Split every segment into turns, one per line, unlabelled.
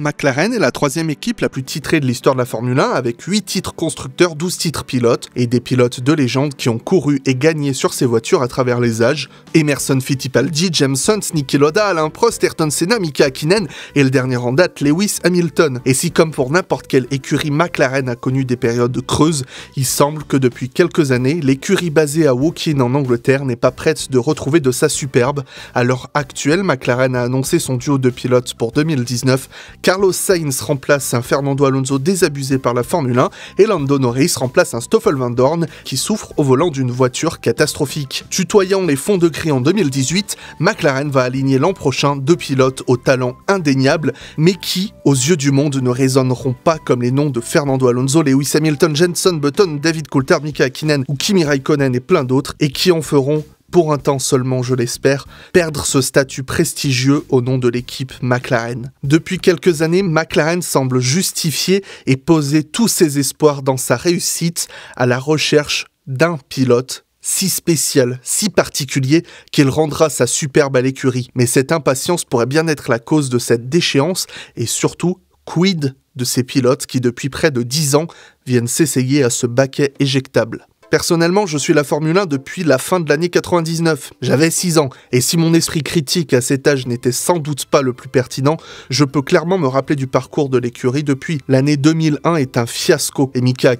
McLaren est la troisième équipe la plus titrée de l'histoire de la Formule 1 avec 8 titres constructeurs, 12 titres pilotes et des pilotes de légende qui ont couru et gagné sur ces voitures à travers les âges. Emerson Fittipaldi, James Sons, Niki Loda, Alain Prost, Ayrton Senna, Mika Hakkinen et le dernier en date, Lewis Hamilton. Et si comme pour n'importe quelle écurie, McLaren a connu des périodes creuses, il semble que depuis quelques années, l'écurie basée à Woking en Angleterre n'est pas prête de retrouver de sa superbe. À l'heure actuelle, McLaren a annoncé son duo de pilotes pour 2019, Carlos Sainz remplace un Fernando Alonso désabusé par la Formule 1 et Lando Norris remplace un Stoffel Van Dorn qui souffre au volant d'une voiture catastrophique. Tutoyant les fonds de gris en 2018, McLaren va aligner l'an prochain deux pilotes au talent indéniable, mais qui, aux yeux du monde, ne résonneront pas comme les noms de Fernando Alonso, Lewis Hamilton, Jenson Button, David Coulthard, Mika Hakkinen ou Kimi Raikkonen et plein d'autres, et qui en feront pour un temps seulement je l'espère, perdre ce statut prestigieux au nom de l'équipe McLaren. Depuis quelques années, McLaren semble justifier et poser tous ses espoirs dans sa réussite à la recherche d'un pilote si spécial, si particulier, qu'il rendra sa superbe à l'écurie. Mais cette impatience pourrait bien être la cause de cette déchéance et surtout, quid de ces pilotes qui depuis près de 10 ans viennent s'essayer à ce baquet éjectable. Personnellement, je suis la Formule 1 depuis la fin de l'année 99. J'avais 6 ans, et si mon esprit critique à cet âge n'était sans doute pas le plus pertinent, je peux clairement me rappeler du parcours de l'écurie depuis. L'année 2001 est un fiasco, et Mika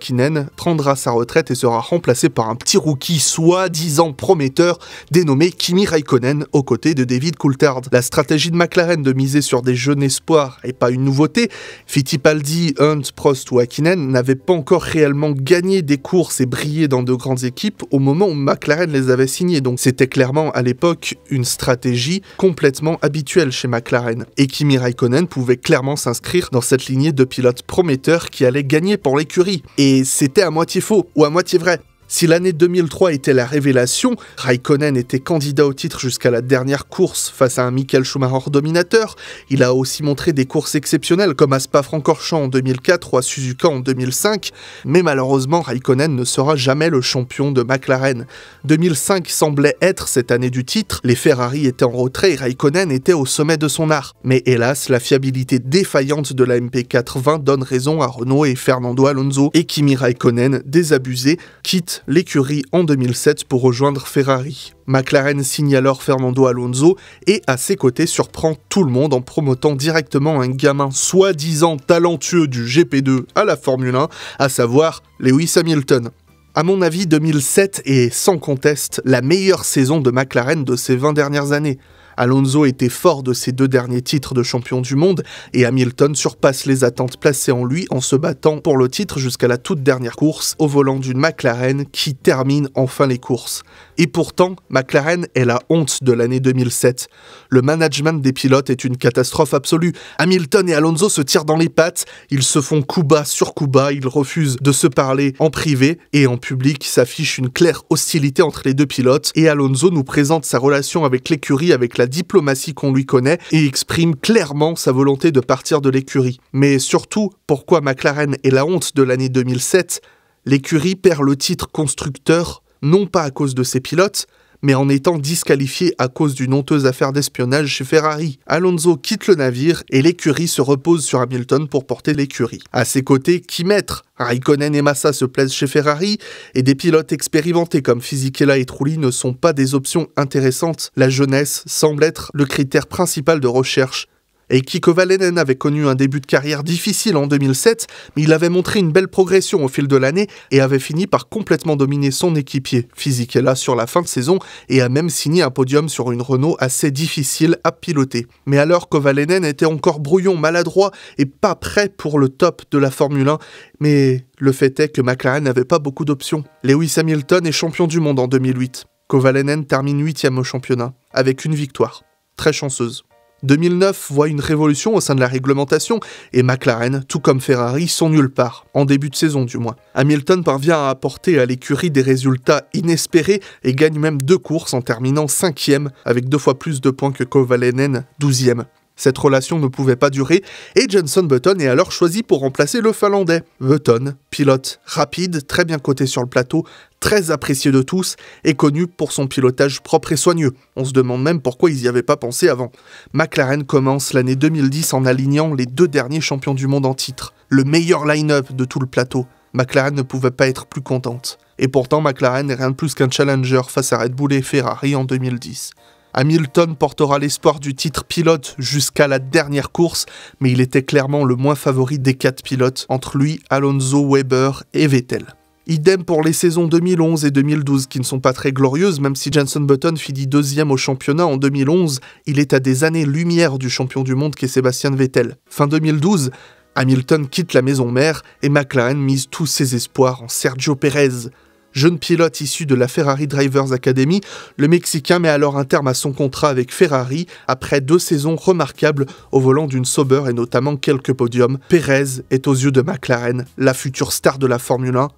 prendra sa retraite et sera remplacé par un petit rookie soi-disant prometteur dénommé Kimi Raikkonen aux côtés de David Coulthard. La stratégie de McLaren de miser sur des jeunes espoirs n'est pas une nouveauté, Fittipaldi, Hunt, Prost ou Akinen n'avaient pas encore réellement gagné des courses et brillé dans de grandes équipes au moment où McLaren les avait signés. Donc c'était clairement à l'époque une stratégie complètement habituelle chez McLaren. Et Kimi Raikkonen pouvait clairement s'inscrire dans cette lignée de pilotes prometteurs qui allaient gagner pour l'écurie. Et c'était à moitié faux ou à moitié vrai. Si l'année 2003 était la révélation, Raikkonen était candidat au titre jusqu'à la dernière course face à un Michael Schumacher dominateur, il a aussi montré des courses exceptionnelles comme à Spa-Francorchamps en 2004 ou à Suzuka en 2005, mais malheureusement Raikkonen ne sera jamais le champion de McLaren. 2005 semblait être cette année du titre, les Ferrari étaient en retrait et Raikkonen était au sommet de son art. Mais hélas, la fiabilité défaillante de la mp 80 donne raison à Renault et Fernando Alonso et Kimi Raikkonen, désabusé, quitte l'écurie en 2007 pour rejoindre Ferrari. McLaren signe alors Fernando Alonso et à ses côtés surprend tout le monde en promotant directement un gamin soi-disant talentueux du GP2 à la Formule 1, à savoir Lewis Hamilton. À mon avis, 2007 est sans conteste la meilleure saison de McLaren de ces 20 dernières années. Alonso était fort de ses deux derniers titres de champion du monde et Hamilton surpasse les attentes placées en lui en se battant pour le titre jusqu'à la toute dernière course au volant d'une McLaren qui termine enfin les courses. Et pourtant, McLaren est la honte de l'année 2007. Le management des pilotes est une catastrophe absolue. Hamilton et Alonso se tirent dans les pattes, ils se font coup bas sur coup bas, ils refusent de se parler en privé et en public s'affiche une claire hostilité entre les deux pilotes et Alonso nous présente sa relation avec l'écurie avec la diplomatie qu'on lui connaît et exprime clairement sa volonté de partir de l'écurie. Mais surtout, pourquoi McLaren est la honte de l'année 2007 L'écurie perd le titre constructeur non pas à cause de ses pilotes, mais en étant disqualifié à cause d'une honteuse affaire d'espionnage chez Ferrari. Alonso quitte le navire et l'écurie se repose sur Hamilton pour porter l'écurie. À ses côtés, qui mettre Raikkonen et Massa se plaisent chez Ferrari et des pilotes expérimentés comme Fisichella et Trulli ne sont pas des options intéressantes. La jeunesse semble être le critère principal de recherche et Kovalainen avait connu un début de carrière difficile en 2007, mais il avait montré une belle progression au fil de l'année et avait fini par complètement dominer son équipier, là sur la fin de saison et a même signé un podium sur une Renault assez difficile à piloter. Mais alors Kovalainen était encore brouillon, maladroit et pas prêt pour le top de la Formule 1, mais le fait est que McLaren n'avait pas beaucoup d'options. Lewis Hamilton est champion du monde en 2008. Kovalainen termine huitième au championnat, avec une victoire, très chanceuse. 2009 voit une révolution au sein de la réglementation et McLaren, tout comme Ferrari, sont nulle part, en début de saison du moins. Hamilton parvient à apporter à l'écurie des résultats inespérés et gagne même deux courses en terminant cinquième, avec deux fois plus de points que Kovalainen, douzième. Cette relation ne pouvait pas durer et Jenson Button est alors choisi pour remplacer le Finlandais. Button, pilote rapide, très bien coté sur le plateau, très apprécié de tous et connu pour son pilotage propre et soigneux. On se demande même pourquoi ils n'y avaient pas pensé avant. McLaren commence l'année 2010 en alignant les deux derniers champions du monde en titre, le meilleur line-up de tout le plateau. McLaren ne pouvait pas être plus contente. Et pourtant, McLaren n'est rien de plus qu'un challenger face à Red Bull et Ferrari en 2010. Hamilton portera l'espoir du titre pilote jusqu'à la dernière course, mais il était clairement le moins favori des quatre pilotes, entre lui, Alonso, Weber et Vettel. Idem pour les saisons 2011 et 2012 qui ne sont pas très glorieuses, même si Jenson Button finit deuxième au championnat en 2011, il est à des années-lumière du champion du monde qu'est est Sébastien Vettel. Fin 2012, Hamilton quitte la maison mère et McLaren mise tous ses espoirs en Sergio Pérez. Jeune pilote issu de la Ferrari Drivers Academy, le Mexicain met alors un terme à son contrat avec Ferrari après deux saisons remarquables au volant d'une Sauber et notamment quelques podiums. Pérez est aux yeux de McLaren la future star de la Formule 1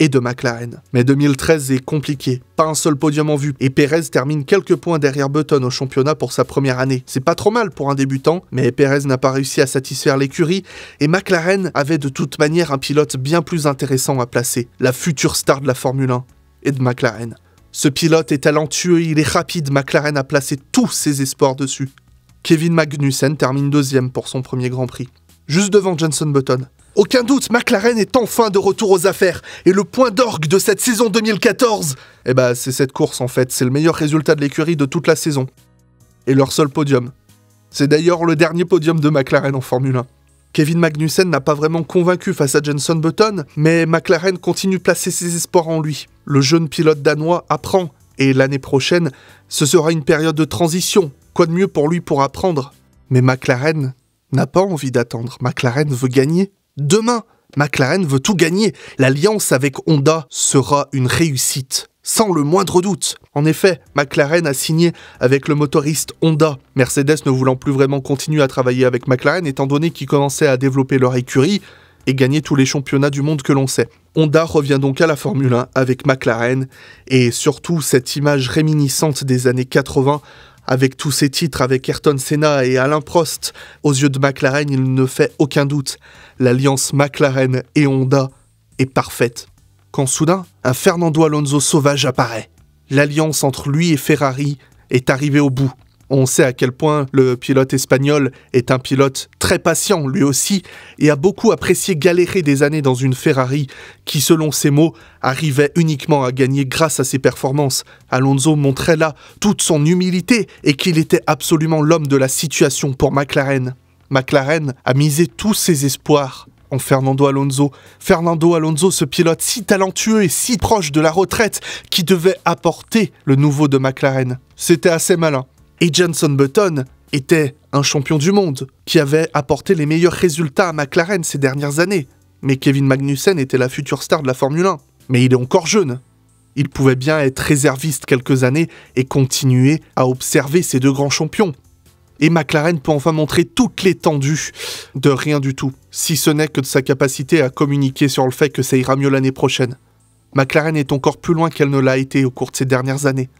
et de McLaren. Mais 2013 est compliqué, pas un seul podium en vue, et Perez termine quelques points derrière Button au championnat pour sa première année. C'est pas trop mal pour un débutant, mais Perez n'a pas réussi à satisfaire l'écurie, et McLaren avait de toute manière un pilote bien plus intéressant à placer, la future star de la Formule 1 et de McLaren. Ce pilote est talentueux, il est rapide, McLaren a placé tous ses espoirs dessus. Kevin Magnussen termine deuxième pour son premier Grand Prix, juste devant Johnson Button. Aucun doute, McLaren est enfin de retour aux affaires. Et le point d'orgue de cette saison 2014, eh ben, c'est cette course en fait. C'est le meilleur résultat de l'écurie de toute la saison. Et leur seul podium. C'est d'ailleurs le dernier podium de McLaren en Formule 1. Kevin Magnussen n'a pas vraiment convaincu face à Jenson Button, mais McLaren continue de placer ses espoirs en lui. Le jeune pilote danois apprend, et l'année prochaine, ce sera une période de transition. Quoi de mieux pour lui pour apprendre Mais McLaren n'a pas envie d'attendre, McLaren veut gagner. Demain, McLaren veut tout gagner. L'alliance avec Honda sera une réussite, sans le moindre doute. En effet, McLaren a signé avec le motoriste Honda, Mercedes ne voulant plus vraiment continuer à travailler avec McLaren étant donné qu'ils commençaient à développer leur écurie et gagner tous les championnats du monde que l'on sait. Honda revient donc à la Formule 1 avec McLaren et surtout cette image réminiscente des années 80 avec tous ses titres, avec Ayrton Senna et Alain Prost, aux yeux de McLaren, il ne fait aucun doute. L'alliance McLaren et Honda est parfaite. Quand soudain, un Fernando Alonso sauvage apparaît. L'alliance entre lui et Ferrari est arrivée au bout. On sait à quel point le pilote espagnol est un pilote très patient, lui aussi, et a beaucoup apprécié galérer des années dans une Ferrari qui, selon ses mots, arrivait uniquement à gagner grâce à ses performances. Alonso montrait là toute son humilité et qu'il était absolument l'homme de la situation pour McLaren. McLaren a misé tous ses espoirs en Fernando Alonso. Fernando Alonso, ce pilote si talentueux et si proche de la retraite qui devait apporter le nouveau de McLaren. C'était assez malin. Et Jenson Button était un champion du monde qui avait apporté les meilleurs résultats à McLaren ces dernières années. Mais Kevin Magnussen était la future star de la Formule 1. Mais il est encore jeune. Il pouvait bien être réserviste quelques années et continuer à observer ces deux grands champions. Et McLaren peut enfin montrer toute l'étendue de rien du tout, si ce n'est que de sa capacité à communiquer sur le fait que ça ira mieux l'année prochaine. McLaren est encore plus loin qu'elle ne l'a été au cours de ces dernières années.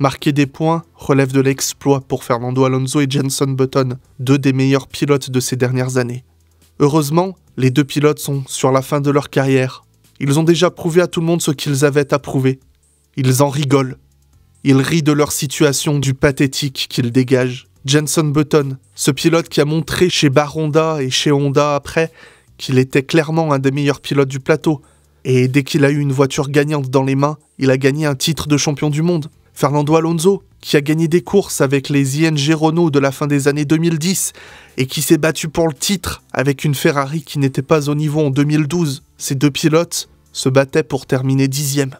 Marquer des points relève de l'exploit pour Fernando Alonso et Jenson Button, deux des meilleurs pilotes de ces dernières années. Heureusement, les deux pilotes sont sur la fin de leur carrière. Ils ont déjà prouvé à tout le monde ce qu'ils avaient à prouver. Ils en rigolent. Ils rient de leur situation, du pathétique qu'ils dégagent. Jenson Button, ce pilote qui a montré chez Baronda et chez Honda après qu'il était clairement un des meilleurs pilotes du plateau. Et dès qu'il a eu une voiture gagnante dans les mains, il a gagné un titre de champion du monde. Fernando Alonso, qui a gagné des courses avec les ING Renault de la fin des années 2010 et qui s'est battu pour le titre avec une Ferrari qui n'était pas au niveau en 2012, ces deux pilotes se battaient pour terminer dixième.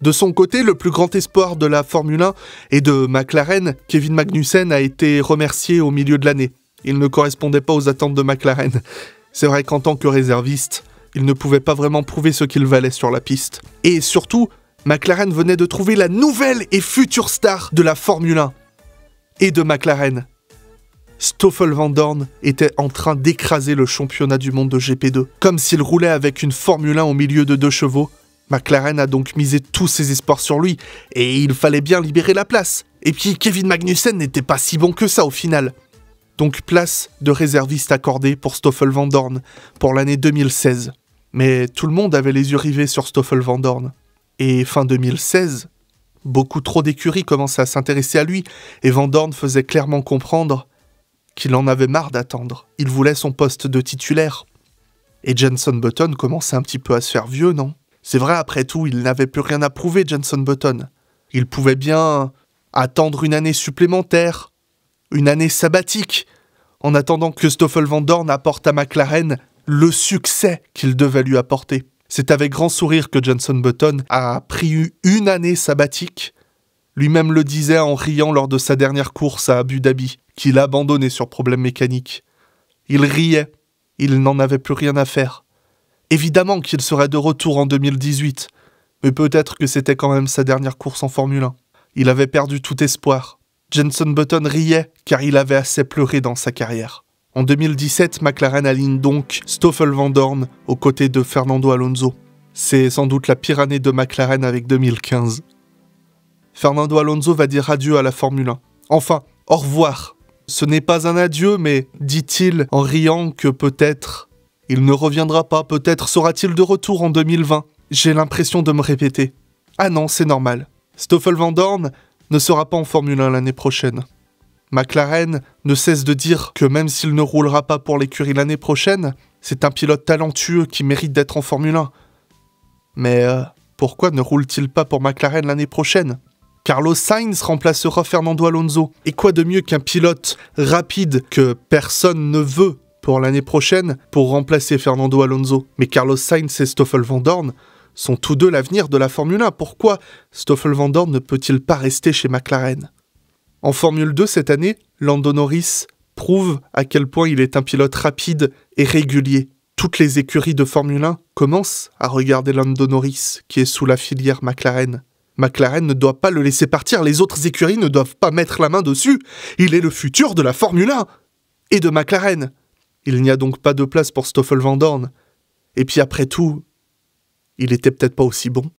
De son côté, le plus grand espoir de la Formule 1 et de McLaren, Kevin Magnussen, a été remercié au milieu de l'année. Il ne correspondait pas aux attentes de McLaren. C'est vrai qu'en tant que réserviste, il ne pouvait pas vraiment prouver ce qu'il valait sur la piste. Et surtout, McLaren venait de trouver la nouvelle et future star de la Formule 1 et de McLaren. Stoffel Van Dorn était en train d'écraser le championnat du monde de GP2, comme s'il roulait avec une Formule 1 au milieu de deux chevaux. McLaren a donc misé tous ses espoirs sur lui, et il fallait bien libérer la place. Et puis Kevin Magnussen n'était pas si bon que ça au final. Donc place de réserviste accordée pour Stoffel Van Dorn pour l'année 2016. Mais tout le monde avait les yeux rivés sur Stoffel Van Dorn. Et fin 2016, beaucoup trop d'écuries commençaient à s'intéresser à lui, et Van Dorn faisait clairement comprendre qu'il en avait marre d'attendre. Il voulait son poste de titulaire. Et Jenson Button commençait un petit peu à se faire vieux, non C'est vrai, après tout, il n'avait plus rien à prouver, Jenson Button. Il pouvait bien attendre une année supplémentaire, une année sabbatique, en attendant que Stoffel Van Dorn apporte à McLaren le succès qu'il devait lui apporter. C'est avec grand sourire que Johnson Button a pris une année sabbatique. Lui-même le disait en riant lors de sa dernière course à Abu Dhabi, qu'il abandonnait sur problème mécanique. Il riait, il n'en avait plus rien à faire. Évidemment qu'il serait de retour en 2018, mais peut-être que c'était quand même sa dernière course en Formule 1. Il avait perdu tout espoir. Jenson Button riait car il avait assez pleuré dans sa carrière. En 2017, McLaren aligne donc Stoffel Van Dorn aux côtés de Fernando Alonso. C'est sans doute la pire année de McLaren avec 2015. Fernando Alonso va dire adieu à la Formule 1. Enfin, au revoir. Ce n'est pas un adieu, mais dit-il en riant que peut-être il ne reviendra pas, peut-être sera-t-il de retour en 2020. J'ai l'impression de me répéter. Ah non, c'est normal. Stoffel Van Dorn ne sera pas en Formule 1 l'année prochaine. McLaren ne cesse de dire que même s'il ne roulera pas pour l'écurie l'année prochaine, c'est un pilote talentueux qui mérite d'être en Formule 1. Mais euh, pourquoi ne roule-t-il pas pour McLaren l'année prochaine Carlos Sainz remplacera Fernando Alonso. Et quoi de mieux qu'un pilote rapide que personne ne veut pour l'année prochaine pour remplacer Fernando Alonso Mais Carlos Sainz et Stoffel Van Dorn sont tous deux l'avenir de la Formule 1. Pourquoi Stoffel Van Dorn ne peut-il pas rester chez McLaren en Formule 2 cette année, Lando Norris prouve à quel point il est un pilote rapide et régulier. Toutes les écuries de Formule 1 commencent à regarder Lando Norris, qui est sous la filière McLaren. McLaren ne doit pas le laisser partir, les autres écuries ne doivent pas mettre la main dessus. Il est le futur de la Formule 1 et de McLaren. Il n'y a donc pas de place pour Stoffel Van Et puis après tout, il était peut-être pas aussi bon.